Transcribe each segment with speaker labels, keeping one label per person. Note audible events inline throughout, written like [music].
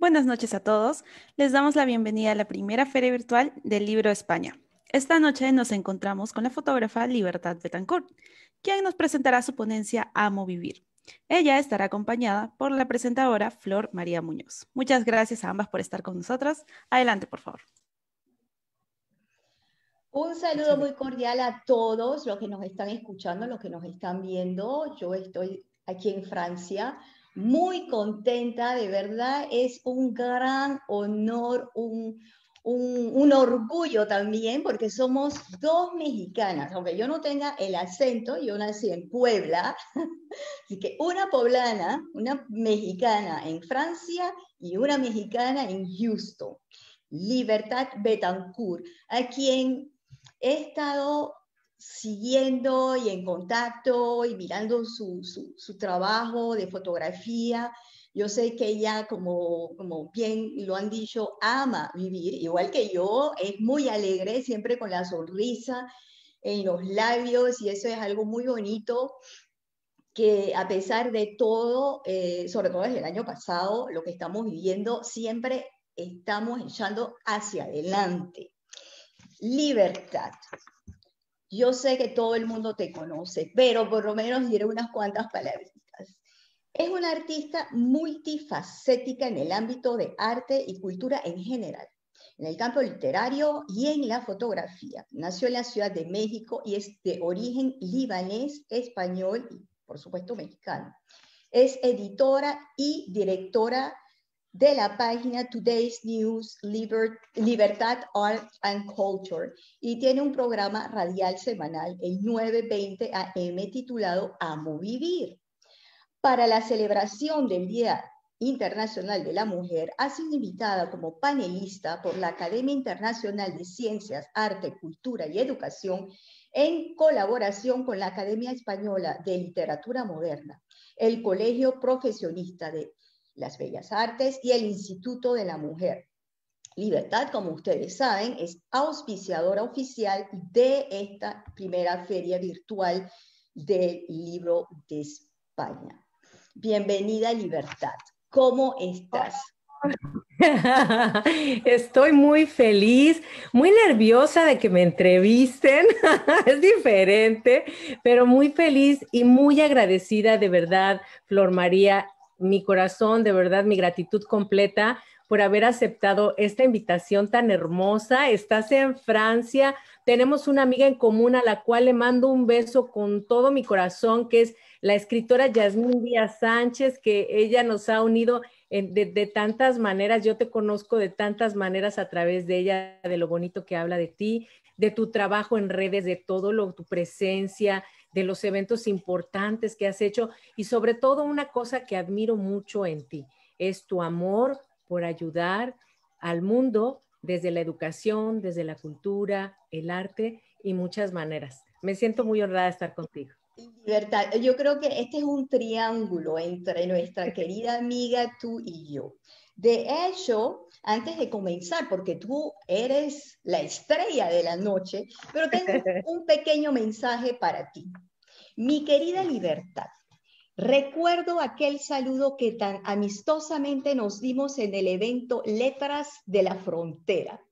Speaker 1: Buenas noches a todos. Les damos la
Speaker 2: bienvenida a la primera feria virtual del libro España. Esta noche nos encontramos con la fotógrafa Libertad Betancourt, quien nos presentará su ponencia Amo Vivir. Ella estará acompañada por la presentadora Flor María Muñoz. Muchas gracias a ambas por estar con nosotras.
Speaker 1: Adelante, por favor.
Speaker 2: Un saludo muy cordial a todos los que nos están escuchando, los que nos están viendo. Yo estoy aquí en Francia muy contenta, de verdad, es un gran honor, un, orgullo también, porque somos dos mexicanas, aunque yo no tenga el acento, yo nací en Puebla, [laughs] así que una poblana, una mexicana en Francia y una mexicana en Houston, Libertad Betancourt, a quien he estado siguiendo y en contacto y mirando su, su, trabajo de fotografía. Yo sé que ella, como, como bien lo han dicho, ama vivir, igual que yo, es muy alegre, siempre con la sonrisa en los labios y eso es algo muy bonito que a pesar de todo, eh, sobre todo desde el año pasado, lo que estamos viviendo, siempre estamos echando hacia adelante. Libertad yo sé que todo el mundo te conoce, pero por lo menos diré unas cuantas palabras. Es una artista multifacética en el ámbito de arte y cultura en general, en el campo literario y en la fotografía. Nació en la Ciudad de México y es de origen libanés, español y, por supuesto, mexicano. Es editora y directora de la página Today's News Libertad Art and Culture y tiene un programa radial semanal el 9:20 a.m. titulado Amo Vivir. Para la celebración del Día Internacional de la Mujer ha sido invitada como panelista por la Academia Internacional de Ciencias, Arte, Cultura y Educación en colaboración con la Academia Española de Literatura Moderna, el Colegio Profesionista de las Bellas Artes y el Instituto de la Mujer. Libertad, como ustedes saben, es auspiciadora oficial de esta primera feria virtual del libro de España. Bienvenida, Libertad. ¿Cómo estás?
Speaker 1: [laughs] Estoy muy feliz, muy nerviosa de que me entrevisten, [laughs] es diferente, pero muy feliz y muy agradecida de verdad, Flor María, mi corazón, de verdad, mi gratitud completa por haber aceptado esta invitación tan hermosa. Estás en Francia, tenemos una amiga en común a la cual le mando un beso con todo mi corazón, que es la escritora Yasmín Díaz Sánchez, que ella nos ha unido de, de, tantas maneras. Yo te conozco de tantas maneras a través de ella, de lo bonito que habla de ti, de tu trabajo en redes, de todo lo, tu presencia, de los eventos importantes que has hecho y sobre todo una cosa que admiro mucho en ti, es tu amor por ayudar al mundo desde la educación, desde la cultura, el arte y muchas maneras. Me siento muy honrada de estar contigo.
Speaker 2: Libertad, yo creo que este es un triángulo entre nuestra querida amiga, tú y yo. De hecho, antes de comenzar, porque tú eres la estrella de la noche, pero tengo [laughs] un pequeño mensaje para ti. Mi querida libertad, recuerdo aquel saludo que tan amistosamente nos dimos en el evento Letras de la Frontera.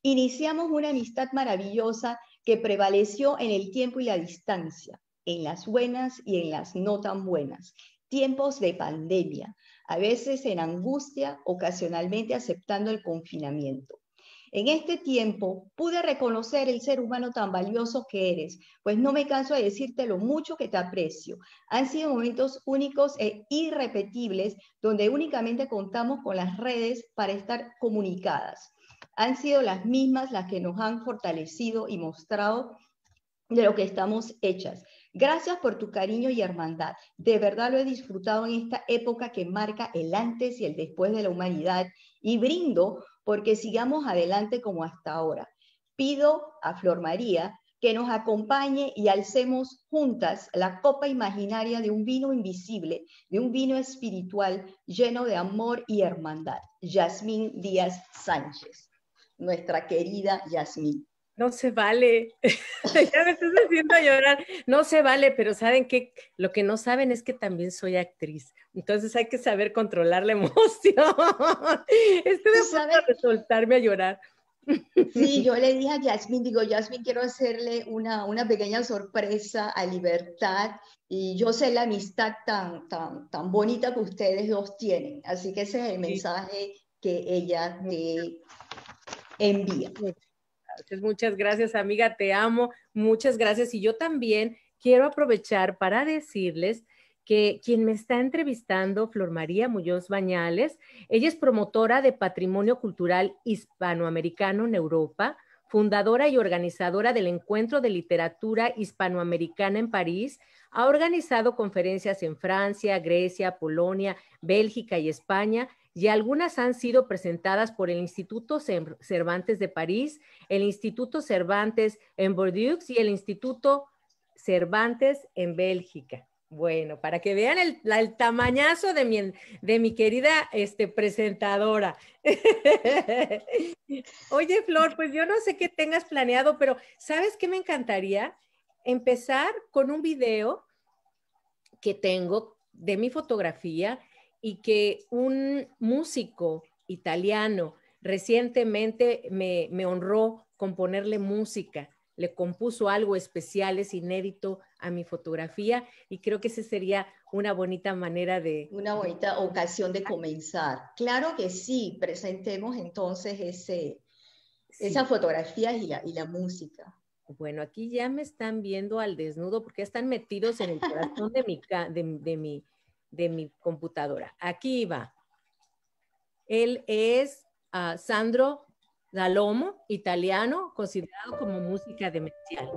Speaker 2: Iniciamos una amistad maravillosa que prevaleció en el tiempo y la distancia, en las buenas y en las no tan buenas, tiempos de pandemia, a veces en angustia, ocasionalmente aceptando el confinamiento. En este tiempo pude reconocer el ser humano tan valioso que eres, pues no me canso de decirte lo mucho que te aprecio. Han sido momentos únicos e irrepetibles donde únicamente contamos con las redes para estar comunicadas. Han sido las mismas las que nos han fortalecido y mostrado de lo que estamos hechas. Gracias por tu cariño y hermandad. De verdad lo he disfrutado en esta época que marca el antes y el después de la humanidad y brindo porque sigamos adelante como hasta ahora. Pido a Flor María que nos acompañe y alcemos juntas la copa imaginaria de un vino invisible, de un vino espiritual lleno de amor y hermandad. Yasmín Díaz Sánchez,
Speaker 1: nuestra querida Yasmín no se vale. [laughs] ya me estás haciendo llorar. No se vale, pero ¿saben qué? Lo que no saben es que también soy actriz. Entonces hay que saber controlar la [laughs] emoción. Estoy de soltarme a llorar.
Speaker 2: Sí, yo [laughs] le dije a Yasmin, digo, Yasmin, quiero hacerle una, una pequeña sorpresa a Libertad y yo sé la amistad tan, tan, tan bonita que ustedes dos tienen. Así que ese es el mensaje que ella te
Speaker 1: envía muchas gracias, amiga, te amo, muchas gracias. Y yo también quiero aprovechar para decirles que quien me está entrevistando, Flor María Muñoz Bañales, ella es promotora de patrimonio cultural hispanoamericano en Europa, fundadora y organizadora del Encuentro de Literatura Hispanoamericana en París, ha organizado conferencias en Francia, Grecia, Polonia, Bélgica y España y algunas han sido presentadas por el Instituto Cervantes de París, el Instituto Cervantes en Bordeaux y el Instituto Cervantes en Bélgica. Bueno, para que vean el, el tamañazo de mi, de mi querida este, presentadora. [laughs] Oye, Flor, pues yo no sé qué tengas planeado, pero ¿sabes qué me encantaría? Empezar con un video que tengo de mi fotografía y que un músico italiano recientemente me, honró con ponerle música le compuso algo especial, es inédito a mi fotografía y creo que esa sería una bonita manera de... Una bonita ocasión de comenzar. Claro que sí, presentemos
Speaker 2: entonces ese, fotografía fotografía y
Speaker 1: la, música. Bueno, aquí ya me están viendo al desnudo porque están metidos en el corazón de mi, de mi, de mi computadora. Aquí va. Él es ah, Sandro Dalomo, italiano, considerado como música demencial.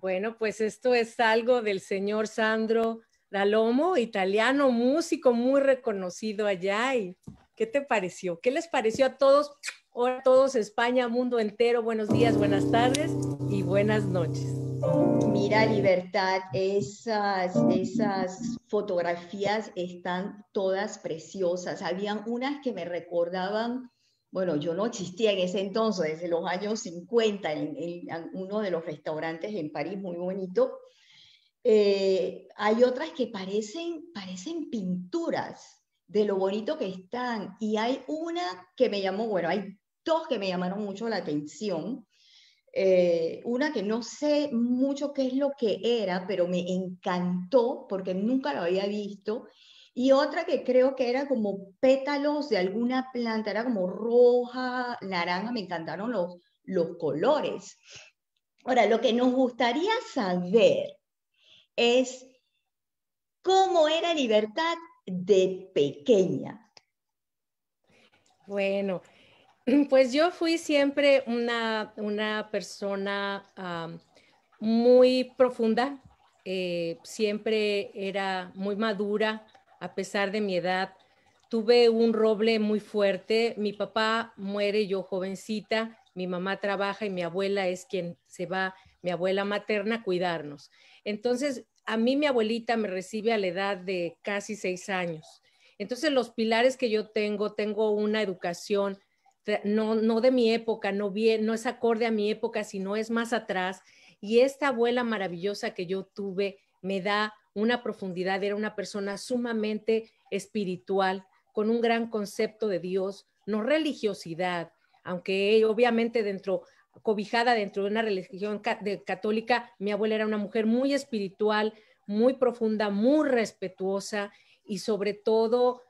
Speaker 1: Bueno, pues esto es algo del señor Sandro Dalomo, italiano, músico muy reconocido allá. ¿Y ¿Qué te pareció? ¿Qué les pareció a todos? Hola a todos, España, mundo entero, buenos días, buenas tardes y buenas noches. Mira,
Speaker 2: Libertad, esas, esas fotografías están todas preciosas. Habían unas que me recordaban bueno, yo no existía en ese entonces, desde los años 50, en, uno de los restaurantes en París muy bonito. Eh, hay otras que parecen, parecen pinturas de lo bonito que están. Y hay una que me llamó, bueno, hay dos que me llamaron mucho la atención. Eh, una que no sé mucho qué es lo que era, pero me encantó porque nunca lo había visto y otra que creo que era como pétalos de alguna planta, era como roja, naranja, me encantaron los, colores. Ahora, lo que nos gustaría saber
Speaker 1: es cómo era libertad de pequeña. Bueno, [clears throat] pues yo fui siempre una, persona ah, muy profunda, eh, siempre era muy madura, a pesar de mi edad. Tuve un roble muy fuerte. Mi papá muere yo jovencita, mi mamá trabaja y mi abuela es quien se va, mi abuela materna, a cuidarnos. Entonces, a mí mi abuelita me recibe a la edad de casi seis años. Entonces, los pilares que yo tengo, tengo una educación no, no de mi época, no, bien, no es acorde a mi época, sino es más atrás. Y esta abuela maravillosa que yo tuve me da una profundidad, era una persona sumamente espiritual, con un gran concepto de Dios, no religiosidad, aunque obviamente dentro cobijada dentro de una religión católica, mi abuela era una mujer muy espiritual, muy profunda, muy respetuosa y sobre todo,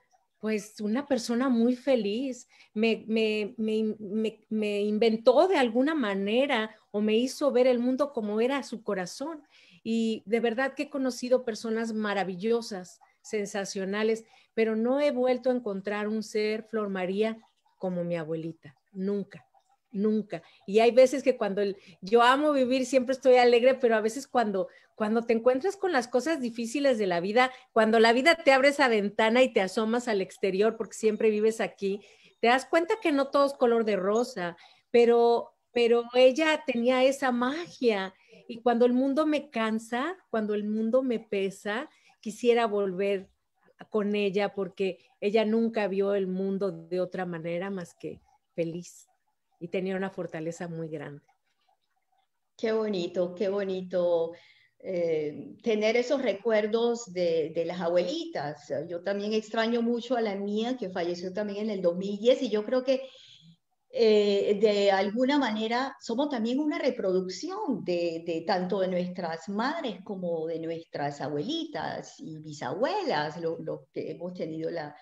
Speaker 1: pues una persona muy feliz. Me, me, me, me, inventó de alguna manera o me hizo ver el mundo como era su corazón y de verdad que he conocido personas maravillosas, sensacionales, pero no he vuelto a encontrar un ser, Flor María, como mi abuelita, nunca, nunca. Y hay veces que cuando yo amo vivir, siempre estoy alegre, pero a veces cuando, cuando te encuentras con las cosas difíciles de la vida, cuando la vida te abre esa ventana y te asomas al exterior, porque siempre vives aquí, te das cuenta que no todo es color de rosa, pero, pero ella tenía esa magia y cuando el mundo me cansa, cuando el mundo me pesa, quisiera volver con ella porque ella nunca vio el mundo de otra manera más que feliz y tenía una fortaleza muy grande. Qué bonito, qué bonito
Speaker 2: eh, tener esos recuerdos de, las abuelitas. Yo también extraño mucho a la mía que falleció también en el 2010 y yo creo que eh, de alguna manera somos también una reproducción de, tanto de nuestras madres como de nuestras abuelitas y bisabuelas, los que hemos tenido la,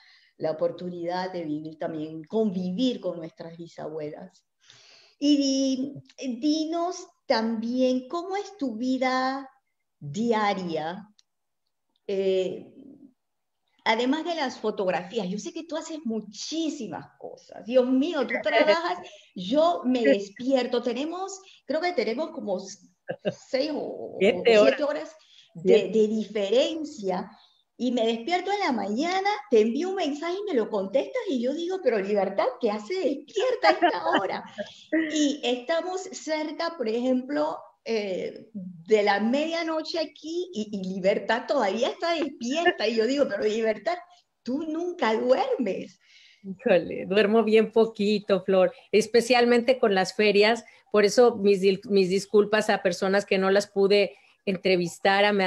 Speaker 2: oportunidad de vivir también, convivir con nuestras bisabuelas. Y dinos también cómo es tu vida diaria. Eh, además de las fotografías, yo sé que tú haces muchísimas cosas. Dios mío, tú trabajas, yo me despierto. Tenemos, creo que tenemos como seis o siete horas, de, diferencia. Y me despierto en la mañana, te envío un mensaje y me lo contestas y yo digo, pero libertad, ¿qué hace despierta a esta hora? [laughs] Y estamos cerca, por ejemplo, eh, de la medianoche aquí y, Libertad todavía está despierta. Y yo digo, pero Libertad, tú nunca duermes.
Speaker 1: Híjole, duermo bien poquito, Flor, especialmente con las ferias. Por eso mis, disculpas a personas que no las pude entrevistar en,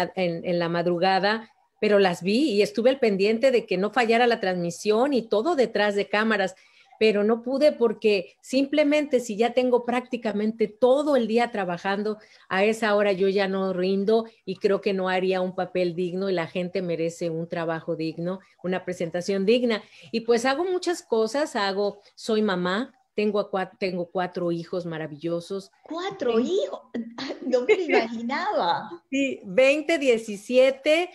Speaker 1: en la madrugada, pero las vi y estuve al pendiente de que no fallara la transmisión y todo detrás de cámaras pero no pude porque simplemente si ya tengo prácticamente todo el día trabajando, a esa hora yo ya no rindo y creo que no haría un papel digno y la gente merece un trabajo digno, una presentación digna. Y pues hago muchas cosas, hago, soy mamá, tengo, cuatro, tengo cuatro hijos maravillosos.
Speaker 2: ¿Cuatro hijos?
Speaker 1: [laughs] No me lo imaginaba. [laughs] Sí, 20, 17,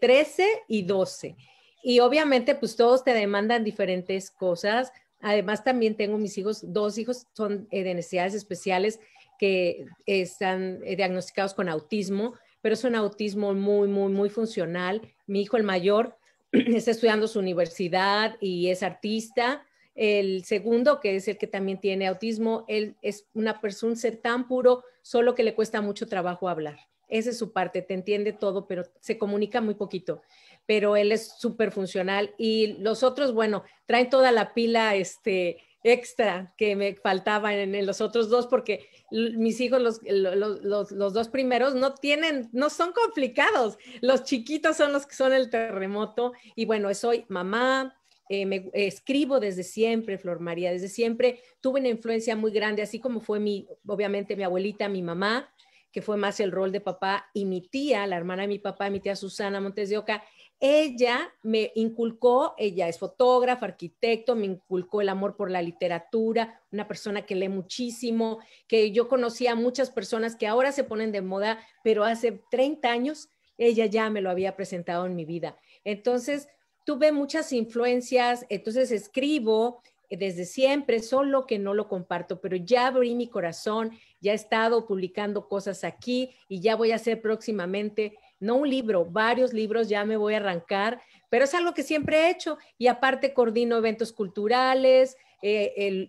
Speaker 1: 13 y 12. Y obviamente, pues todos te demandan diferentes cosas. Además, también tengo mis hijos, dos hijos son eh, de necesidades especiales que están eh, diagnosticados con autismo, pero es un autismo muy, muy, muy funcional. Mi hijo, el mayor, [clears throat] está estudiando su universidad y es artista. El segundo, que es el que también tiene autismo, él es una persona, un ser tan puro, solo que le cuesta mucho trabajo hablar. Esa es su parte, te entiende todo, pero se comunica muy poquito pero él es súper funcional. Y los otros, bueno, traen toda la pila este, extra que me faltaba en, los otros dos, porque mis hijos, los, dos primeros, no tienen, no son complicados. Los chiquitos son los que son el terremoto. Y bueno, soy mamá. Eh, me, escribo desde siempre, Flor María, desde siempre tuve una influencia muy grande, así como fue mi, obviamente mi abuelita, mi mamá, que fue más el rol de papá, y mi tía, la hermana de mi papá, mi tía Susana Montes de Oca, ella me inculcó, ella es fotógrafa, arquitecto, me inculcó el amor por la literatura, una persona que lee muchísimo, que yo conocía a muchas personas que ahora se ponen de moda, pero hace 30 años ella ya me lo había presentado en mi vida. Entonces, tuve muchas influencias, entonces escribo, eh, desde siempre, solo que no lo comparto, pero ya abrí mi corazón, ya he estado publicando cosas aquí y ya voy a hacer próximamente no un libro, varios libros ya me voy a arrancar, pero es algo que siempre he hecho y aparte coordino eventos culturales, eh,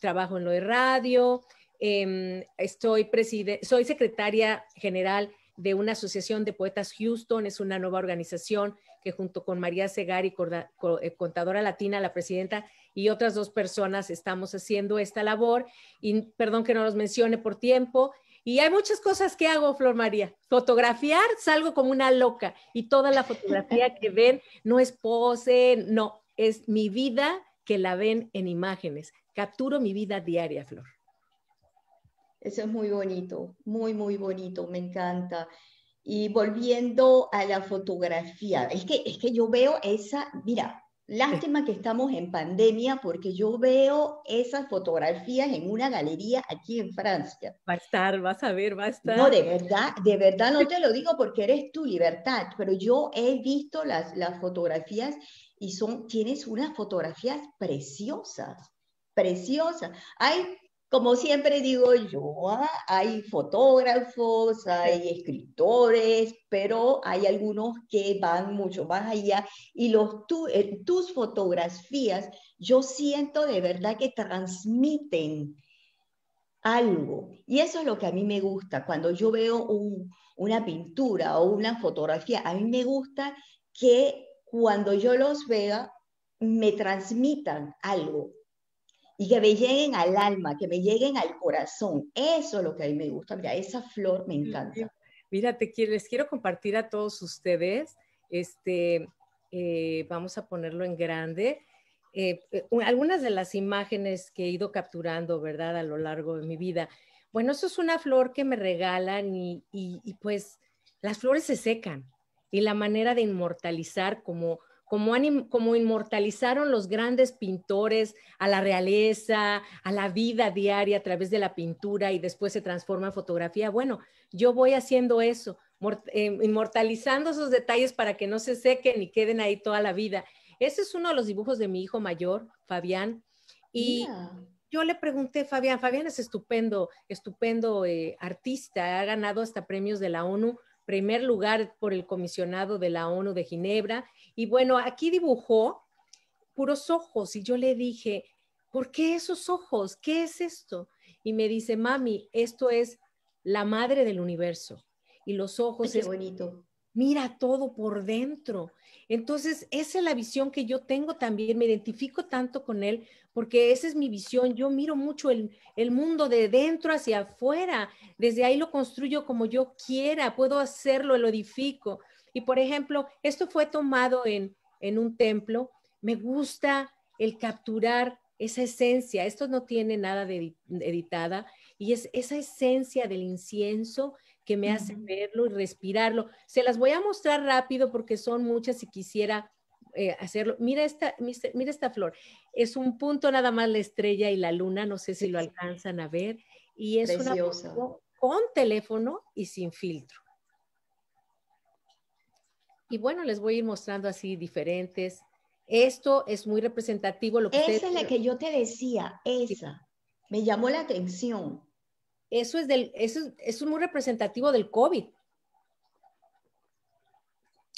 Speaker 1: trabajo en lo de radio, em, estoy soy secretaria general de una asociación de poetas Houston, es una nueva organización que junto con María Segari, eh, contadora latina, la presidenta, y otras dos personas estamos haciendo esta labor. Y perdón que no los mencione por tiempo, y hay muchas cosas que hago, Flor María. Fotografiar, salgo como una loca y toda la fotografía que [laughs] ven no es pose, no, es mi vida que la ven en imágenes. Capturo mi vida diaria, Flor.
Speaker 2: Eso es muy bonito, muy, muy bonito, me encanta. Y volviendo a la fotografía, es que, es que yo veo esa, mira, Lástima que estamos en pandemia porque yo veo esas fotografías en una galería aquí en Francia.
Speaker 1: Va a estar, vas a ver, va a estar. No, de
Speaker 2: verdad, de verdad no [laughs] te lo digo porque eres tu libertad, pero yo he visto las, las fotografías y son, tienes unas fotografías preciosas, preciosas. Hay como siempre digo yo, ah, hay fotógrafos, hay escritores, pero hay algunos que van mucho más allá y los, eh, tus fotografías yo siento de verdad que transmiten algo. Y eso es lo que a mí me gusta. Cuando yo veo una pintura o una fotografía, a mí me gusta que cuando yo los vea me transmitan algo, y que me lleguen al alma, que me lleguen al corazón. Eso es lo que a mí me gusta. Mira, esa flor me encanta.
Speaker 1: Mira, les quiero compartir a todos ustedes, este, eh, vamos a ponerlo en grande, eh, eh, algunas de las imágenes que he ido capturando, ¿verdad? A lo largo de mi vida. Bueno, eso es una flor que me regalan y, y pues las flores se secan y la manera de inmortalizar como como, como inmortalizaron los grandes pintores a la realeza, a la vida diaria a través de la pintura y después se transforma en fotografía. Bueno, yo voy haciendo eso, eh, inmortalizando esos detalles para que no se sequen y queden ahí toda la vida. Ese es uno de los dibujos de mi hijo mayor, Fabián. Y yo le pregunté, Fabián, Fabián es estupendo, estupendo eh, artista, ha ganado hasta premios de la ONU, primer lugar por el comisionado de la ONU de Ginebra y bueno, aquí dibujó puros ojos y yo le dije, ¿por qué esos ojos? ¿Qué es esto? Y me dice, mami, esto es la madre del universo. Y los ojos es bonito. Mira todo por dentro. Entonces, esa es la visión que yo tengo también. Me identifico tanto con él porque esa es mi visión. Yo miro mucho el, el mundo de dentro hacia afuera. Desde ahí lo construyo como yo quiera. Puedo hacerlo, lo edifico. Y por ejemplo, esto fue tomado en, un templo. Me gusta el capturar esa esencia. Esto no tiene nada de editada y es esa esencia del incienso que me hace verlo y respirarlo. Se las voy a mostrar rápido porque son muchas y quisiera eh, hacerlo. Mira esta, mira esta flor. Es un punto nada más la estrella y la luna, no sé si lo alcanzan a ver. Y es una con teléfono y sin filtro. Y bueno, les voy a ir mostrando así diferentes. Esto es muy representativo. Lo que esa es la que yo te decía, esa. Me llamó la atención. Eso es, del, es muy representativo del COVID.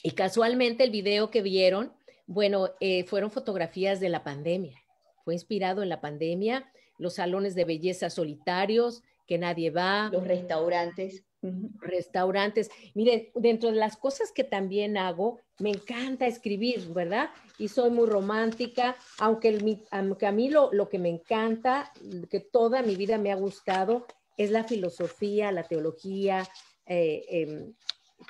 Speaker 1: Y casualmente el video que vieron, bueno, eh, fueron fotografías de la pandemia. Fue inspirado en la pandemia, los salones de belleza solitarios, que nadie va. Los restaurantes restaurantes. Miren, dentro de las cosas que también hago, me encanta escribir, ¿verdad? Y soy muy romántica, aunque, aunque a mí lo, que me encanta, que toda mi vida me ha gustado, es la filosofía, la teología, eh, em,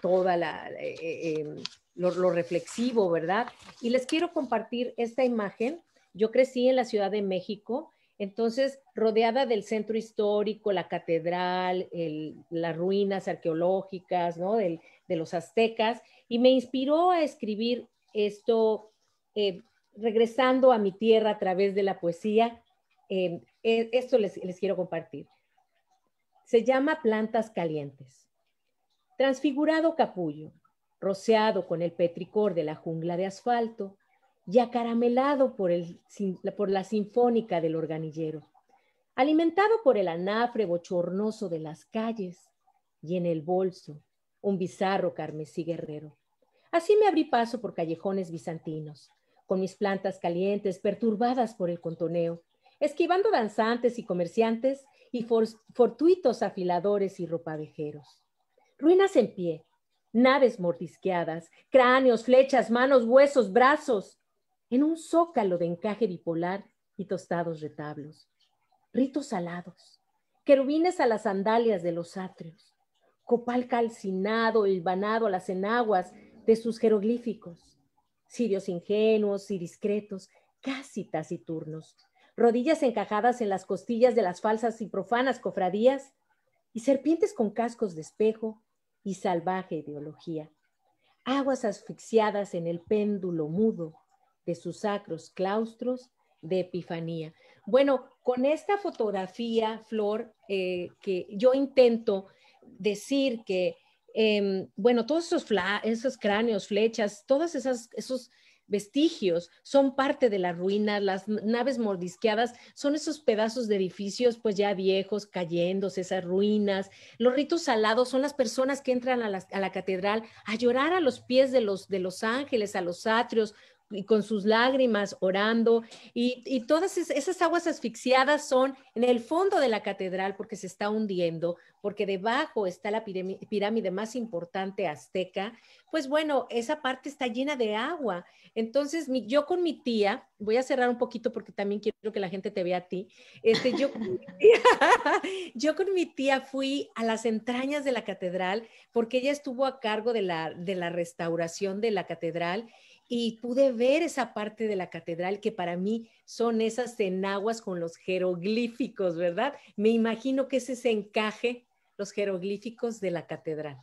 Speaker 1: toda la, eh, eh, em, lo reflexivo, ¿verdad? Y les quiero compartir esta imagen. Yo crecí en la Ciudad de México entonces, rodeada del centro histórico, la catedral, las ruinas arqueológicas, de los aztecas, y me inspiró a escribir esto, eh, regresando a mi tierra a través de la poesía. Eh, e, esto les, quiero compartir. Se llama Plantas Calientes. Transfigurado capullo, rociado con el petricor de la jungla de asfalto, y acaramelado por, la sinfónica del organillero, alimentado por el anafre bochornoso de las calles y en el bolso un bizarro carmesí guerrero. Así me abrí paso por callejones bizantinos, con mis plantas calientes perturbadas por el contoneo, esquivando danzantes y comerciantes y fortuitos afiladores y ropavejeros. Ruinas en pie, naves mordisqueadas, cráneos, flechas, manos, huesos, brazos, en un zócalo de encaje bipolar y tostados retablos, ritos alados, querubines a las sandalias de los atrios, copal calcinado, hilvanado a las enaguas de sus jeroglíficos, sirios ingenuos y discretos, casi taciturnos, rodillas encajadas en las costillas de las falsas y profanas cofradías, y serpientes con cascos de espejo y salvaje ideología, aguas asfixiadas en el péndulo mudo de sus sacros claustros de Epifanía. Bueno, con esta fotografía, Flor, eh, que yo intento decir que, em, bueno, todos esos, esos cráneos, flechas, todos esas, esos vestigios son parte de las ruinas las naves mordisqueadas son esos pedazos de edificios pues ya viejos cayéndose, esas ruinas, los ritos salados son las personas que entran a la, catedral a llorar a los pies de los, de los ángeles, a los atrios, y con sus lágrimas orando, y, todas esas aguas asfixiadas son en el fondo de la catedral porque se está hundiendo, porque debajo está la pirámide más importante azteca, pues bueno, esa parte está llena de agua. Entonces, yo con mi tía, voy a cerrar un poquito porque también quiero que la gente te vea a ti, este, yo, con tía, [laughs] yo con mi tía fui a las entrañas de la catedral porque ella estuvo a cargo de la, de la restauración de la catedral y pude ver esa parte de la catedral que para mí son esas cenaguas con los jeroglíficos, ¿verdad? Me imagino que ese se encaje, los jeroglíficos de la catedral.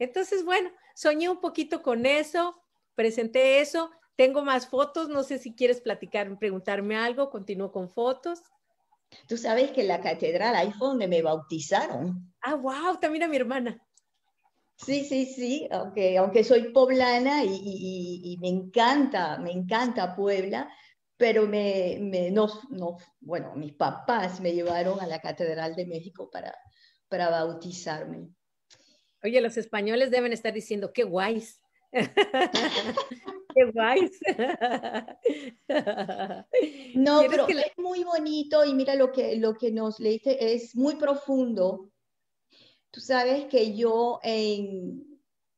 Speaker 1: Entonces, bueno, soñé un poquito con eso, presenté eso, tengo más fotos, no sé si quieres platicar, preguntarme algo, continúo con fotos. Tú sabes que en la catedral ahí fue donde me bautizaron. Ah, wow, también a mi hermana. Sí,
Speaker 2: sí, sí, aunque, aunque soy poblana y, me encanta, me encanta Puebla, pero me, me no, no, bueno, mis papás me llevaron a la
Speaker 1: Catedral de México para, para bautizarme. Oye, los españoles deben estar diciendo, qué guays. [laughs] qué guays. no, pero es
Speaker 2: muy bonito y mira lo que, lo que nos leíste, es muy profundo Tú sabes que yo en,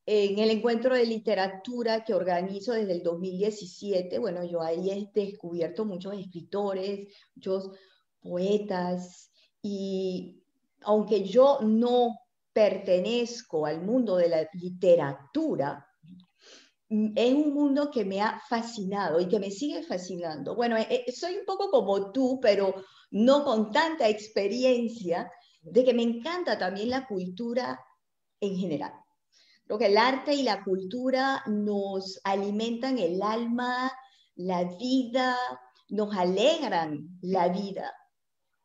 Speaker 2: el encuentro de literatura que organizo desde el 2017, bueno, yo ahí he descubierto muchos escritores, muchos poetas, y aunque yo no pertenezco al mundo de la literatura, es un mundo que me ha fascinado y que me sigue fascinando. Bueno, eh, eh, soy un poco como tú, pero no con tanta experiencia de que me encanta también la cultura en general. Creo que el arte y la cultura nos alimentan el alma, la vida, nos alegran la vida.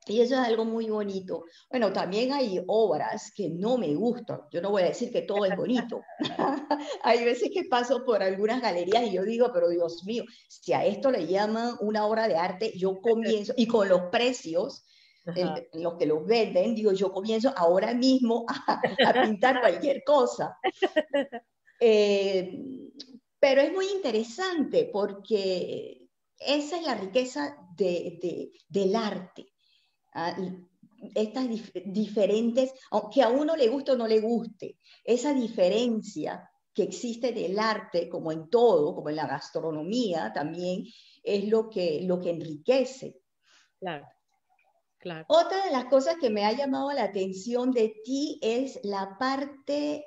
Speaker 2: Y eso es algo muy bonito. Bueno, también hay obras que no me gustan. Yo no voy a decir que todo es bonito. [laughs] hay veces que paso por algunas galerías y yo digo, pero Dios mío, si a esto le llaman una obra de arte, yo comienzo, y con los precios, los que los venden, digo, yo comienzo ahora mismo a, pintar cualquier cosa. Eh, pero es muy interesante porque esa es la riqueza del arte. Ah, estas diferentes, aunque a uno le guste o no le guste, esa diferencia que existe del arte, como en todo, como en la gastronomía también, es lo que, lo que enriquece. Claro. Otra de las cosas que me ha llamado la atención de ti es la parte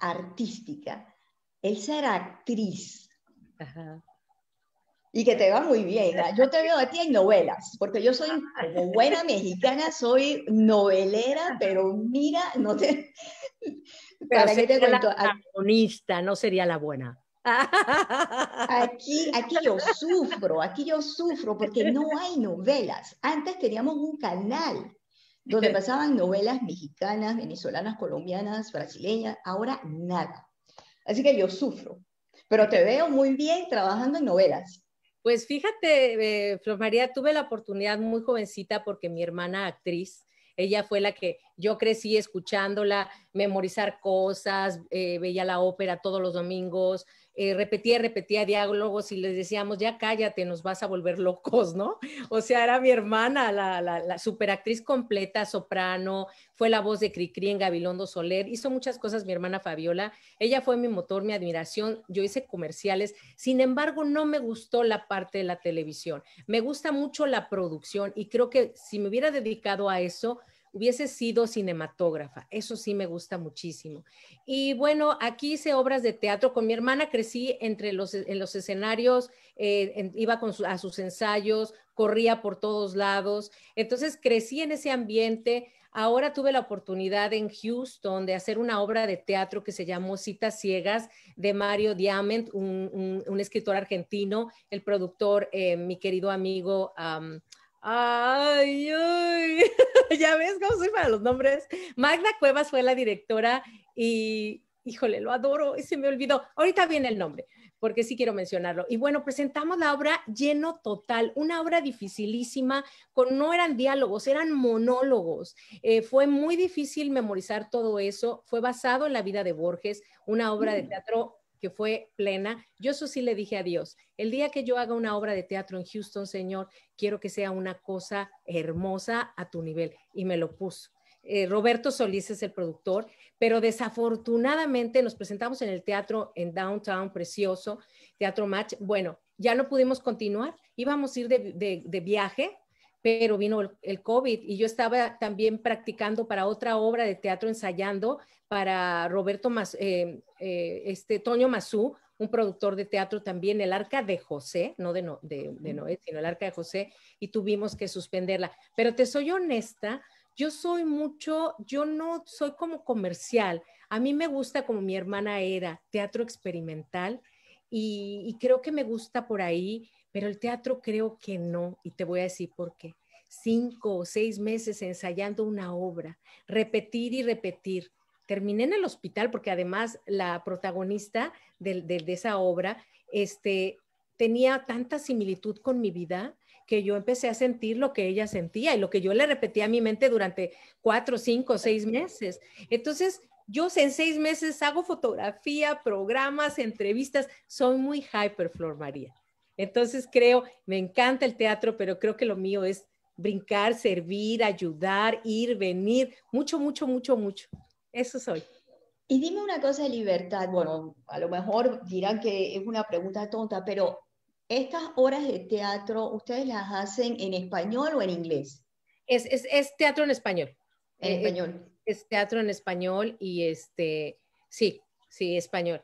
Speaker 2: artística, el ser actriz. Y que te va muy bien. ¿ah? Yo te veo a ti en novelas, porque yo soy buena mexicana, soy novelera, pero mira, no te... ¿Para qué te cuento?
Speaker 1: La ah, no sería la buena. Aquí, aquí yo sufro,
Speaker 2: aquí yo sufro porque no hay novelas. Antes teníamos un canal donde [laughs] pasaban novelas mexicanas, venezolanas, colombianas, brasileñas, ahora nada. Así que yo sufro, pero te veo muy bien trabajando en novelas.
Speaker 1: Pues fíjate, eh, Flor María, tuve la oportunidad muy jovencita porque mi hermana actriz, ella fue la que yo crecí escuchándola, memorizar cosas, eh, veía la ópera todos los domingos, eh, repetía, repetía diálogos y les decíamos, ya cállate, nos vas a volver locos, ¿no? [laughs] O sea, era mi hermana, la, la, la superactriz completa, soprano, fue la voz de Cricri en Gabilondo Soler, hizo muchas cosas mi hermana Fabiola, ella fue mi motor, mi admiración, yo hice comerciales, sin embargo, no me gustó la parte de la televisión, me gusta mucho la producción y creo que si me hubiera dedicado a eso, hubiese sido cinematógrafa. Eso sí me gusta muchísimo. Y bueno, aquí hice obras de teatro. Con mi hermana crecí entre los, en los escenarios, eh, iba a sus ensayos, corría por todos lados. Entonces crecí en ese ambiente. Ahora tuve la oportunidad en Houston de hacer una obra de teatro que se llamó Citas Ciegas de Mario Diamant, un, escritor argentino, el productor, eh, mi querido amigo. Ay, [laughs] ya ves cómo soy para los nombres. Magda Cuevas fue la directora y, híjole, lo adoro, y se me olvidó. Ahorita viene el nombre, porque sí quiero mencionarlo. Y bueno, presentamos la obra Lleno Total, una obra dificilísima, con, no eran diálogos, eran monólogos. Eh, fue muy difícil memorizar todo eso. Fue basado en la vida de Borges, una obra de mm. teatro que fue plena. Yo eso sí le dije a Dios, el día que yo haga una obra de teatro en Houston, Señor, quiero que sea una cosa hermosa a tu nivel. Y me lo puso. Eh, Roberto Solís es el productor, pero desafortunadamente nos presentamos en el teatro en Downtown, precioso, Teatro Match. Bueno, ya no pudimos continuar, íbamos a ir de, viaje, pero vino el, COVID y yo estaba también practicando para otra obra de teatro, ensayando para Roberto Mas, eh, eh, este Toño Mazú, un productor de teatro también, el arca de José, no de, no, Noé, sino el arca de José, y tuvimos que suspenderla. Pero te soy honesta, yo soy mucho, yo no soy como comercial. A mí me gusta, como mi hermana era, teatro experimental, y, y creo que me gusta por ahí, pero el teatro creo que no, y te voy a decir por qué. Cinco o seis meses ensayando una obra, repetir y repetir terminé en el hospital porque además la protagonista de, esa obra este, tenía tanta similitud con mi vida que yo empecé a sentir lo que ella sentía y lo que yo le repetía a mi mente durante cuatro, cinco, seis meses. Entonces, yo en seis meses hago fotografía, programas, entrevistas. Soy muy hyper, Flor María. Entonces, creo, me encanta el teatro, pero creo que lo mío es brincar, servir, ayudar, ir, venir, mucho, mucho, mucho, mucho. Eso soy. Y dime una cosa de libertad.
Speaker 2: Bueno, a lo mejor dirán que es una pregunta tonta, pero estas horas de
Speaker 1: teatro, ¿ustedes las hacen en español o en inglés? Es, es, teatro en español. En eh, eh, español. Es, teatro en español y este, sí, sí, español.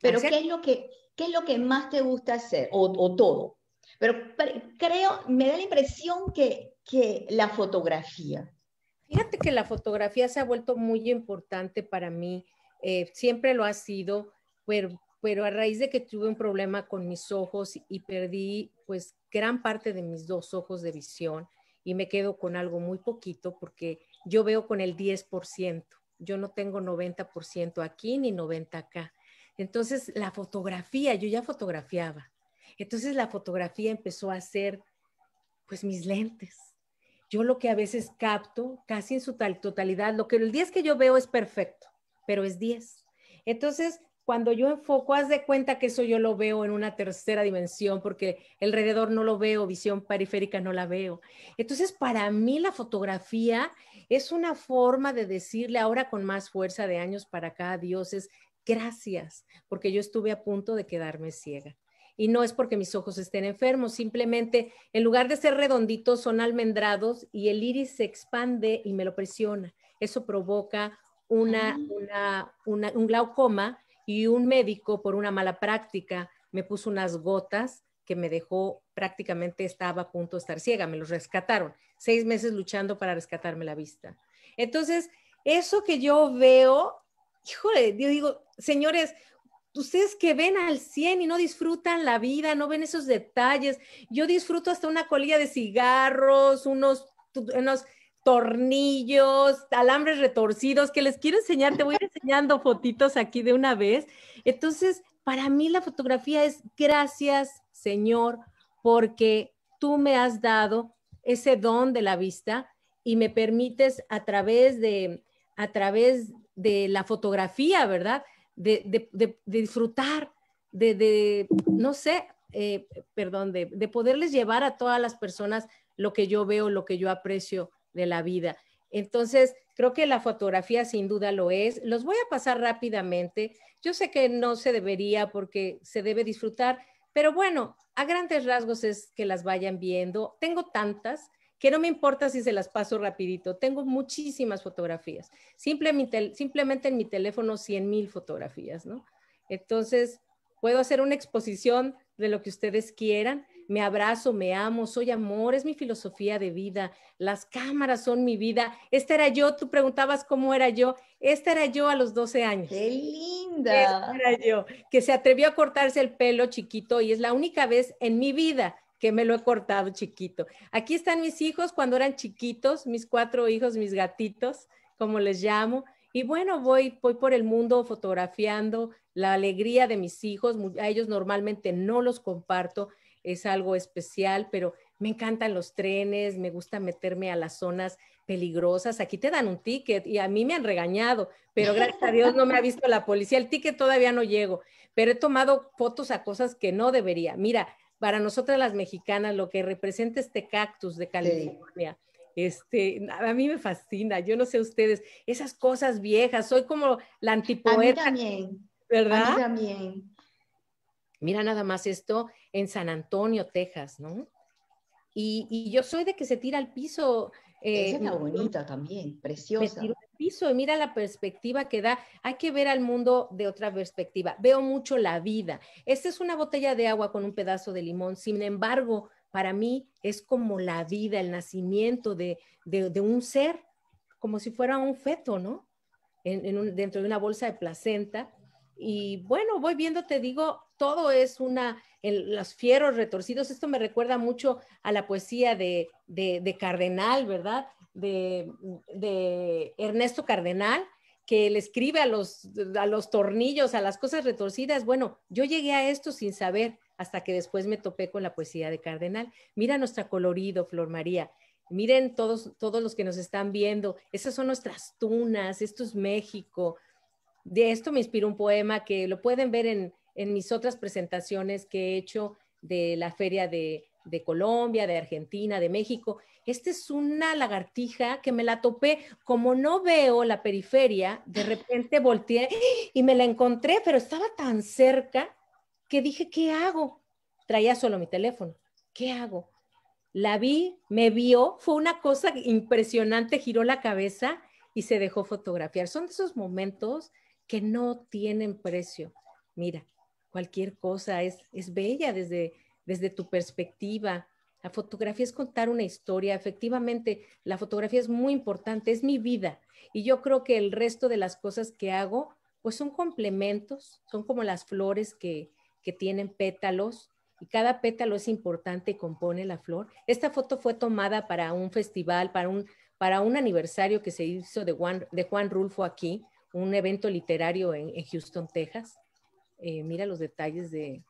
Speaker 2: Pero ¿qué es, lo que, es lo que más te gusta hacer? O, todo. Pero, creo, me da la impresión que, que la fotografía.
Speaker 1: Fíjate que la fotografía se ha vuelto muy importante para mí, eh, siempre lo ha sido, pero, pero a raíz de que tuve un problema con mis ojos y perdí pues gran parte de mis dos ojos de visión y me quedo con algo muy poquito porque yo veo con el 10%, yo no tengo 90% aquí ni 90 acá. Entonces la fotografía, yo ya fotografiaba, entonces la fotografía empezó a ser pues mis lentes yo lo que a veces capto, casi en su totalidad, lo que el 10 que yo veo es perfecto, pero es 10. Entonces, cuando yo enfoco, haz de cuenta que eso yo lo veo en una tercera dimensión, porque alrededor no lo veo, visión periférica no la veo. Entonces, para mí la fotografía es una forma de decirle ahora con más fuerza de años para acá a Dios es gracias, porque yo estuve a punto de quedarme ciega y no es porque mis ojos estén enfermos, simplemente en lugar de ser redonditos son almendrados y el iris se expande y me lo presiona. Eso provoca ah. una, un glaucoma y un médico por una mala práctica me puso unas gotas que me dejó prácticamente estaba a punto de estar ciega, me los rescataron, seis meses luchando para rescatarme la vista. Entonces, eso que yo veo, híjole, digo, señores, ustedes que ven al 100 y no disfrutan la vida, no ven esos detalles. Yo disfruto hasta una colilla de cigarros, unos, unos tornillos, alambres retorcidos, que les quiero enseñar, te voy a [laughs] enseñando fotitos aquí de una vez. Entonces, para mí la fotografía es gracias, Señor, porque tú me has dado ese don de la vista y me permites a través de a través de la fotografía, ¿verdad? de, disfrutar, de, no sé, eh, perdón, de, poderles llevar a todas las personas lo que yo veo, lo que yo aprecio de la vida. Entonces, creo que la fotografía sin duda lo es. Los voy a pasar rápidamente. Yo sé que no se debería porque se debe disfrutar, pero bueno, a grandes rasgos es que las vayan viendo. Tengo tantas que no me importa si se las paso rapidito. Tengo muchísimas fotografías. Simplemente, simplemente en mi teléfono 100 mil fotografías, ¿no? Entonces, puedo hacer una exposición de lo que ustedes quieran. Me abrazo, me amo, soy amor, es mi filosofía de vida. Las cámaras son mi vida. Esta era yo, tú preguntabas cómo era yo. Esta era yo a los 12 años. ¡Qué linda! Esta era yo, que se atrevió a cortarse el pelo chiquito y es la única vez en mi vida que me lo he cortado chiquito. Aquí están mis hijos cuando eran chiquitos, mis cuatro hijos, mis gatitos, como les llamo. Y bueno, voy, voy por el mundo fotografiando la alegría de mis hijos. A ellos normalmente no los comparto, es algo especial, pero me encantan los trenes, me gusta meterme a las zonas peligrosas. Aquí te dan un ticket y a mí me han regañado, pero gracias a Dios no me ha visto la policía. El ticket todavía no llego, pero he tomado fotos a cosas que no debería. Mira, para nosotras las mexicanas, lo que representa este cactus de California. Este, a mí me fascina, yo no sé ustedes, esas cosas viejas, soy como la antipoeta. A mí también. ¿Verdad? A mí
Speaker 2: también.
Speaker 1: Mira nada más esto en San Antonio, Texas, ¿no? y, yo soy de que se tira al piso. Eh, es la bonita también, preciosa. piso y mira la perspectiva que da. Hay que ver al mundo de otra perspectiva. Veo mucho la vida. Esta es una botella de agua con un pedazo de limón. Sin embargo, para mí es como la vida, el nacimiento de, de, un ser, como si fuera un feto, ¿no? En, un, dentro de una bolsa de placenta. Y bueno, voy viendo, te digo, todo es una los fieros retorcidos. Esto me recuerda mucho a la poesía de, Cardenal, ¿verdad? De, Ernesto Cardenal, que le escribe a los, los tornillos, a las cosas retorcidas. Bueno, yo llegué a esto sin saber hasta que después me topé con la poesía de Cardenal. Mira nuestra colorido, Flor María. Miren todos, todos los que nos están viendo. Esas son nuestras tunas, esto es México. De esto me inspiró un poema que lo pueden ver en, en mis otras presentaciones que he hecho de la Feria de, Colombia, de Argentina, de México. Esta es una lagartija que me la topé. Como no veo la periferia, de repente volteé y me la encontré, pero estaba tan cerca que dije, ¿qué hago? Traía solo mi teléfono. ¿Qué hago? La vi, me vio, fue una cosa impresionante, giró la cabeza y se dejó fotografiar. Son de esos momentos que no tienen precio. Mira, cualquier cosa, es, bella desde, desde tu perspectiva. La fotografía es contar una historia. Efectivamente, la fotografía es muy importante, es mi vida. Y yo creo que el resto de las cosas que hago, pues son complementos, son como las flores que, tienen pétalos y cada pétalo es importante y compone la flor. Esta foto fue tomada para un festival, para un, para un aniversario que se hizo de Juan, de Juan Rulfo aquí, un evento literario en, en Houston, Texas. Eh, mira los detalles de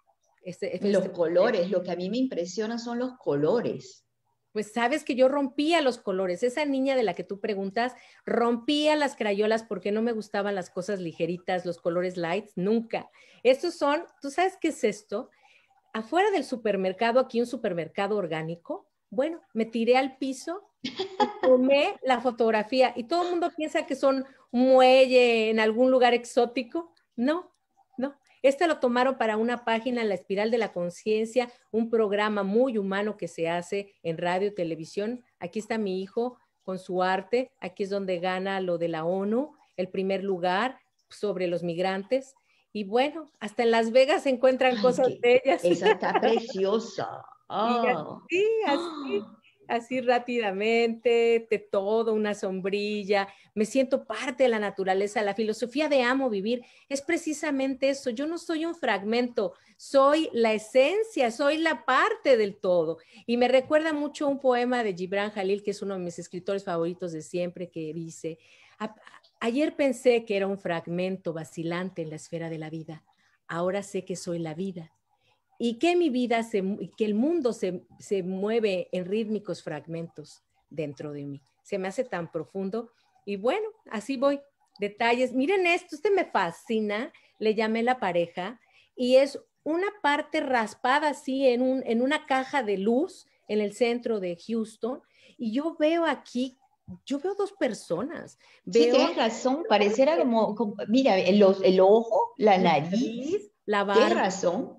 Speaker 1: este... este los este colores, lo que a mí me impresiona son los
Speaker 2: colores.
Speaker 1: Pues sabes que yo rompía los colores. Esa niña de la que tú preguntas rompía las crayolas porque no me gustaban las cosas ligeritas, los colores lights, nunca. Estos son, ¿tú sabes qué es esto? Afuera del supermercado, aquí un supermercado orgánico, bueno, me tiré al piso, [laughs] tomé la fotografía y todo el mundo piensa que son muelle en algún lugar exótico. No, este lo tomaron para una página, La Espiral de la Conciencia, un programa muy humano que se hace en radio y televisión. Aquí está mi hijo con su arte, aquí es donde gana lo de la ONU, el primer lugar sobre los migrantes. Y bueno, hasta en Las Vegas se encuentran cosas bellas. Esa está [laughs] preciosa. Ah. Sí, así, así rápidamente, de todo, una sombrilla, me siento parte de la naturaleza. La filosofía de amo vivir es precisamente eso. Yo no soy un fragmento, soy la esencia, soy la parte del todo. Y me recuerda mucho un poema de Gibran Jalil, que es uno de mis escritores favoritos de siempre, que dice, ayer pensé que era un fragmento vacilante en la esfera de la vida, ahora sé que soy la vida y que mi vida, se, que el mundo se, mueve en rítmicos fragmentos dentro de mí. Se me hace tan profundo y bueno, así voy. Detalles, miren esto, este me fascina, le llamé la pareja y es una parte raspada así en, un, en una caja de luz en el centro de Houston y yo veo aquí yo veo dos personas. Veo... Sí, razón, pareciera como, mira, el,
Speaker 2: ojo, la nariz.
Speaker 1: La barba. Tienes razón.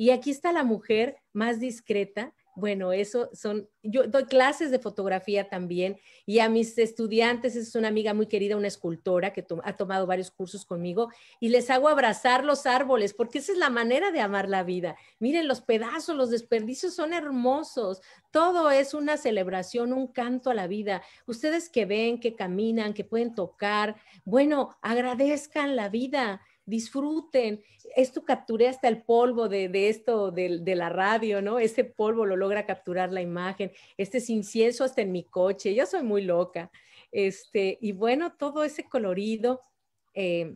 Speaker 1: Y aquí está la mujer más discreta. Bueno, eso son, yo doy clases de fotografía también y a mis estudiantes, es una amiga muy querida, una escultora que ha tomado varios cursos conmigo y les hago abrazar los árboles porque esa es la manera de amar la vida. Miren, los pedazos, los desperdicios son hermosos, todo es una celebración, un canto a la vida. Ustedes que ven, que caminan, que pueden tocar, bueno, agradezcan la vida disfruten. Esto capturé hasta el polvo de, esto, de, la radio, ¿no? ese polvo lo logra capturar la imagen, este es incienso hasta en mi coche, yo soy muy loca. Este, y bueno, todo ese colorido, eh,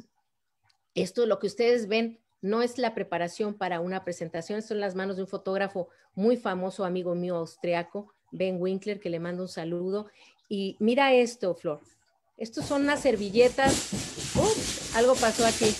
Speaker 1: esto lo que ustedes ven no es la preparación para una presentación, son las manos de un fotógrafo muy famoso, amigo mío austriaco, Ben Winkler, que le mando un saludo. Y mira esto, Flor. Estos son unas servilletas. Uf, algo pasó aquí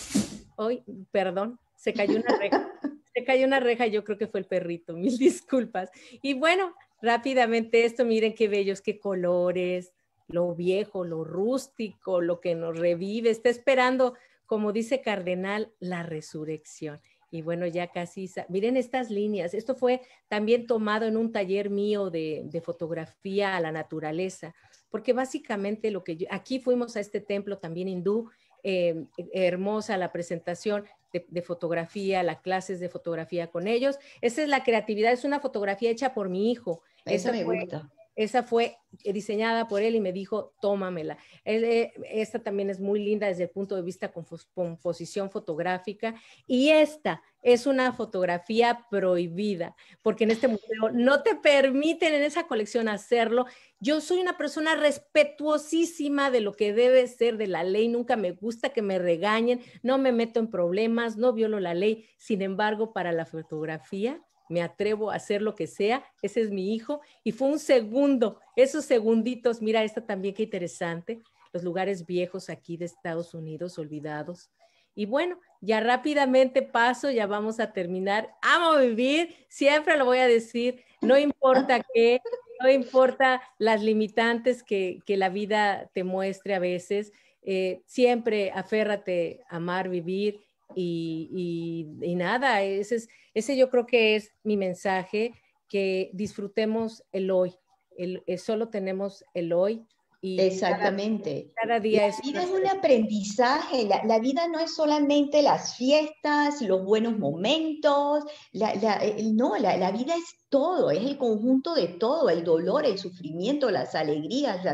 Speaker 1: hoy, perdón, se cayó una reja. [laughs] se cayó una reja, yo creo que fue el perrito, [laughs] mil disculpas. Y bueno, rápidamente esto, miren qué bellos, qué colores, lo viejo, lo rústico, lo que nos revive, está esperando, como dice Cardenal, la resurrección. Y bueno, ya casi, miren estas líneas, esto fue también tomado en un taller mío de, fotografía a la naturaleza, porque básicamente lo que yo, aquí fuimos a este templo también hindú Em, e, hermosa la presentación de, fotografía, las clases de fotografía con ellos. Esa es la creatividad, es una fotografía hecha por mi hijo. esa me gusta esa fue diseñada por él y me dijo, tómamela. Eh, esta también es muy linda desde el punto de vista con composición fotográfica. Y esta es una fotografía prohibida, porque en este museo no te permiten en esa colección hacerlo. Yo soy una persona respetuosísima de lo que debe ser de la ley. Nunca me gusta que me regañen, no me meto en problemas, no violo la ley. Sin embargo, para la fotografía me atrevo a hacer lo que sea, ese es mi hijo. Y fue un segundo, esos segunditos, mira esta también qué interesante, los lugares viejos aquí de Estados Unidos, olvidados. Y bueno, ya rápidamente paso, ya vamos a terminar. Amo vivir, siempre lo voy a decir, no importa [laughs] qué, no importa las limitantes que, que la vida te muestre a veces, eh, siempre aférrate a amar, vivir y, nada, ese, es, ese yo creo que es mi mensaje, que disfrutemos el hoy, eh, solo tenemos el hoy. Y Exactamente. Cada, día la es vida es
Speaker 2: un aprendizaje, la, vida no es solamente las fiestas, los buenos momentos, no, la, vida es todo, es el conjunto de todo, el dolor, el sufrimiento, las alegrías,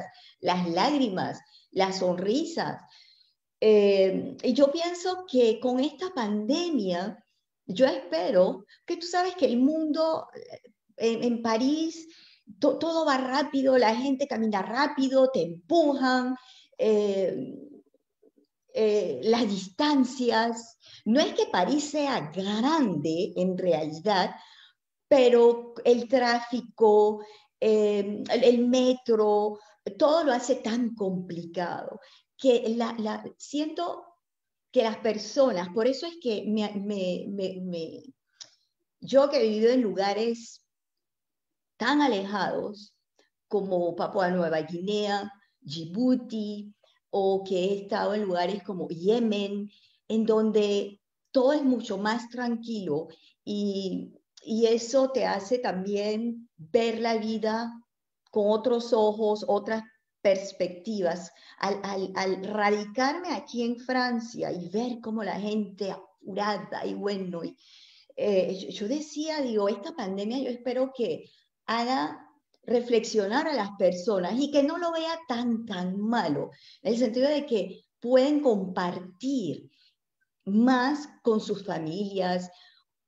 Speaker 2: las lágrimas, las sonrisas, eh, y yo pienso que con esta pandemia, yo espero que tú sabes que el mundo eh, en, París, todo va rápido, la gente camina rápido, te empujan, eh, las distancias. No es que París sea grande en realidad, pero el tráfico, el metro, todo lo hace tan complicado que la, siento que las personas, por eso es que me, yo que he vivido en lugares tan alejados como Papua Nueva Guinea, Djibouti, o que he estado en lugares como Yemen, en donde todo es mucho más tranquilo y, y eso te hace también ver la vida con otros ojos, otras perspectivas, al, radicarme aquí en Francia y ver cómo la gente apurada y bueno, y, eh, yo, yo, decía, digo, esta pandemia yo espero que haga reflexionar a las personas y que no lo vea tan, tan malo, en el sentido de que pueden compartir más con sus familias,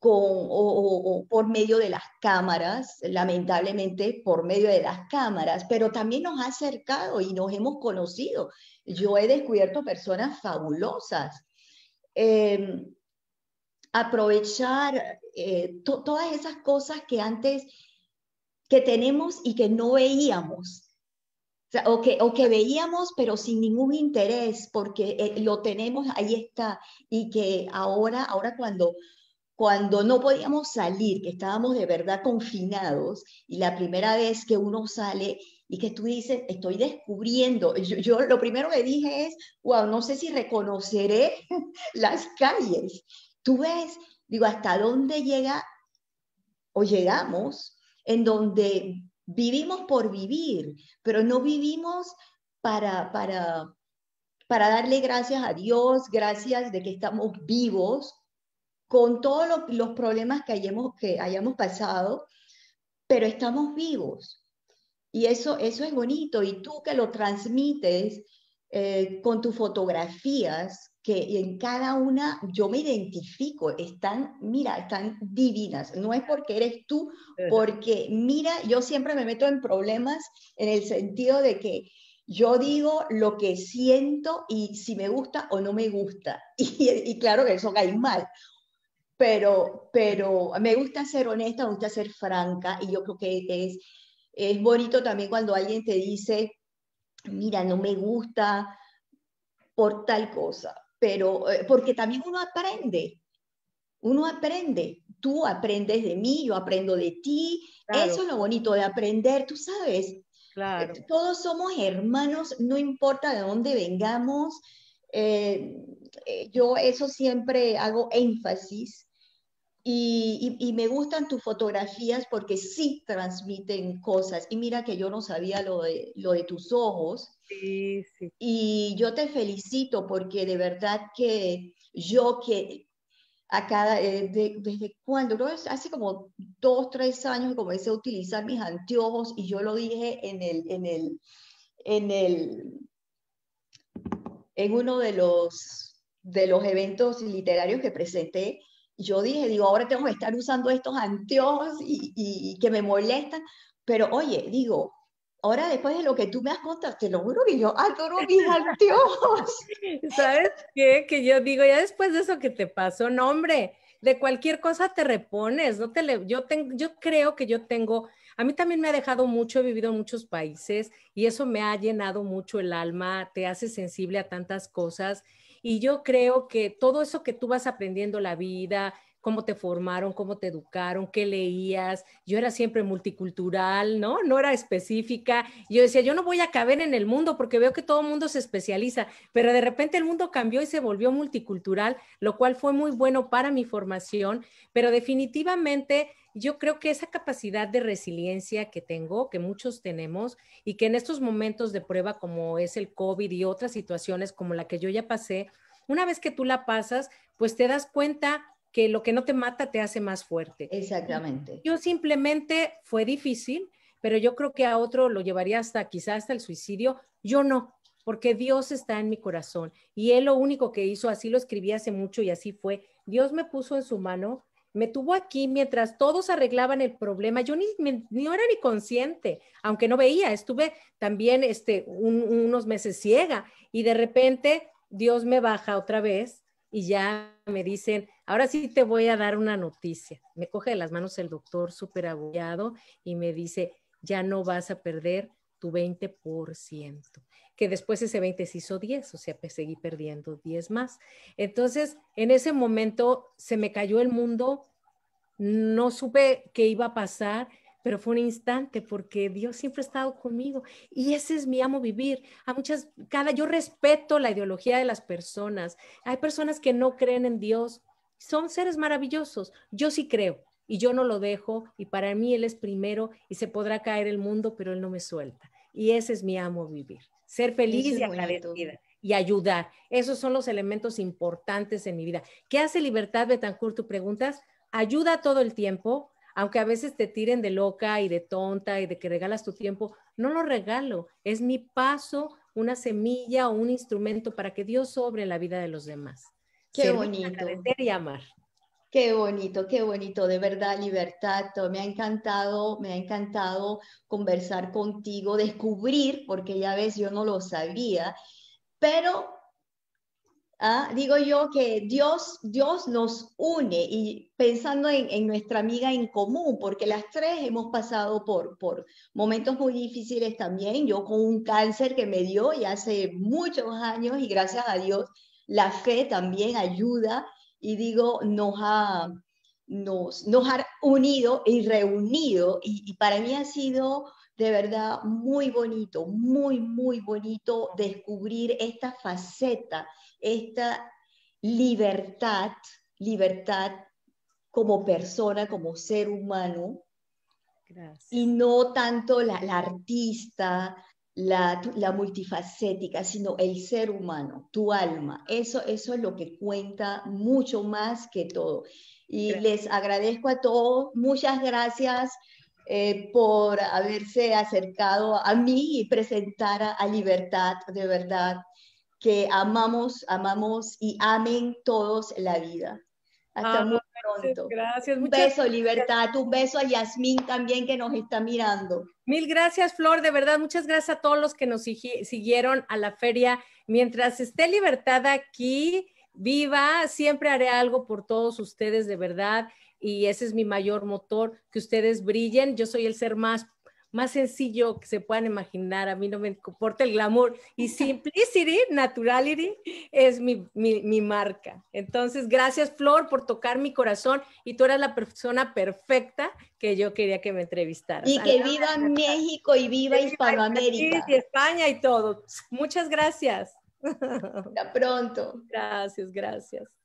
Speaker 2: o, por medio de las cámaras, lamentablemente por medio de las cámaras, pero también nos ha acercado y nos hemos conocido. Yo he descubierto personas fabulosas. Em, aprovechar eh, todas esas cosas que antes que tenemos y que no veíamos. O, que, veíamos pero sin ningún interés porque eh, lo tenemos, ahí está. Y que ahora, ahora cuando cuando no podíamos salir, que estábamos de verdad confinados, y la primera vez que uno sale y que tú dices, estoy descubriendo, [laughs] yo, lo primero que dije es, wow, no sé si reconoceré [laughs] las calles. Tú ves, digo, hasta dónde llega o llegamos, en donde vivimos por vivir, pero no vivimos para, para, para darle gracias a Dios, gracias de que estamos vivos, con todos los problemas que hayamos, que hayamos pasado, pero estamos vivos. Y eso, eso es bonito. Y tú que lo transmites eh, con tus fotografías, que en cada una yo me identifico, están, mira, están divinas. No es porque eres tú, porque mira, yo siempre me meto en problemas en el sentido de que yo digo lo que siento y si me gusta o no me gusta. [laughs] Y, y claro que eso cae mal pero, pero me gusta ser honesta, me gusta ser franca y yo creo que es, es bonito también cuando alguien te dice, mira, no me gusta por tal cosa, pero eh, porque también uno aprende, uno aprende, tú aprendes de mí, yo aprendo de ti, eso es lo bonito de aprender, tú sabes, eh, todos somos hermanos, no importa de dónde vengamos, eh, yo eso siempre hago énfasis y, me gustan tus fotografías porque sí transmiten cosas. Y mira que yo no sabía lo de, lo de tus ojos. Sí, sí. Y yo te felicito porque de verdad que yo que acá, eh, desde cuando, hace como dos, tres años comencé a utilizar mis anteojos y yo lo dije en el, en el, en el, en uno de los, de los eventos literarios que presenté yo dije, digo, ahora tengo que estar usando estos anteojos y, que me molestan, pero oye, digo, ahora después de lo que tú me has contado,
Speaker 1: te lo juro que yo adoro mis anteojos. [laughs] ¿Sabes qué? Que yo digo, ya después de eso que te pasó, no hombre, de cualquier cosa te repones, no te yo, yo creo que yo tengo, a mí también me ha dejado mucho, he vivido en muchos países y eso me ha llenado mucho el alma, te hace sensible a tantas cosas y yo creo que todo eso que tú vas aprendiendo la vida, cómo te formaron, cómo te educaron, qué leías. Yo era siempre multicultural, ¿no? No era específica. Yo decía, yo no voy a caber en el mundo porque veo que todo el mundo se especializa, pero de repente el mundo cambió y se volvió multicultural, lo cual fue muy bueno para mi formación, pero definitivamente yo creo que esa capacidad de resiliencia que tengo, que muchos tenemos, y que en estos momentos de prueba como es el COVID y otras situaciones como la que yo ya pasé, una vez que tú la pasas, pues te das cuenta que lo que no te mata te hace más fuerte. Exactamente. Yo simplemente fue difícil, pero yo creo que a otro lo llevaría hasta quizás hasta el suicidio. Yo no, porque Dios está en mi corazón. Y Él lo único que hizo, así lo escribí hace mucho y así fue, Dios me puso en su mano me tuvo aquí mientras todos arreglaban el problema. Yo ni, ni era ni consciente, aunque no veía. Estuve también este, unos meses ciega y de repente Dios me baja otra vez y ya me dicen, ahora sí te voy a dar una noticia. Me coge de las manos el doctor súper y me dice, ya no vas a perder tu 20% que después ese 20 se hizo 10, o sea, pues, seguí perdiendo 10 más. Entonces, en ese momento se me cayó el mundo, no supe qué iba a pasar, pero fue un instante porque Dios siempre ha estado conmigo y ese es mi amo vivir. A muchas, cada, yo respeto la ideología de las personas. Hay personas que no creen en Dios, son seres maravillosos. Yo sí creo y yo no lo dejo y para mí Él es primero y se podrá caer el mundo, pero Él no me suelta. Y ese es mi amo vivir ser feliz y ayudar. Esos son los elementos importantes en mi vida. ¿Qué hace Libertad Betancourt? Tú preguntas, ayuda todo el tiempo, aunque a veces te tiren de loca y de tonta y de que regalas tu tiempo, no lo regalo, es mi paso, una semilla o un instrumento para que Dios sobre la vida de los demás. Qué bonito. Agradecer y amar.
Speaker 2: Qué bonito, qué bonito, de verdad, libertad. Me ha encantado, me ha encantado conversar contigo, descubrir, porque ya ves, yo no lo sabía, pero ah, digo yo que Dios, Dios nos une y pensando en, nuestra amiga en común, porque las tres hemos pasado por, por momentos muy difíciles también, yo con un cáncer que me dio y hace muchos años y gracias a Dios la fe también ayuda y digo, nos ha, nos, nos unido y reunido y, para mí ha sido de verdad muy bonito, muy, muy bonito descubrir esta faceta, esta libertad, libertad como persona, como ser humano, Gracias. y no tanto la, la, artista, la, multifacética, sino el ser humano, tu alma. Eso, eso es lo que cuenta mucho más que todo. Y les agradezco a todos, muchas gracias eh, por haberse acercado a mí y presentar a, Libertad, de verdad, que amamos, amamos y amen todos
Speaker 1: la vida.
Speaker 2: Hasta muy pronto.
Speaker 1: gracias. un beso,
Speaker 2: Libertad. Un beso a Yasmín
Speaker 1: también que nos está mirando. Mil gracias, Flor. De verdad, muchas gracias a todos los que nos siguieron a la feria. Mientras esté Libertad aquí, viva, siempre haré algo por todos ustedes, de verdad. Y ese es mi mayor motor, que ustedes brillen. Yo soy el ser más más sencillo que se puedan imaginar. A mí no me importa el glamour y simplicity, naturality es mi, marca. Entonces, gracias Flor por tocar mi corazón y tú eras la persona perfecta que yo quería que me entrevistara. Y que viva
Speaker 2: México y viva Hispanoamérica. Y España y
Speaker 1: todo. Muchas gracias. Hasta pronto. Gracias, gracias.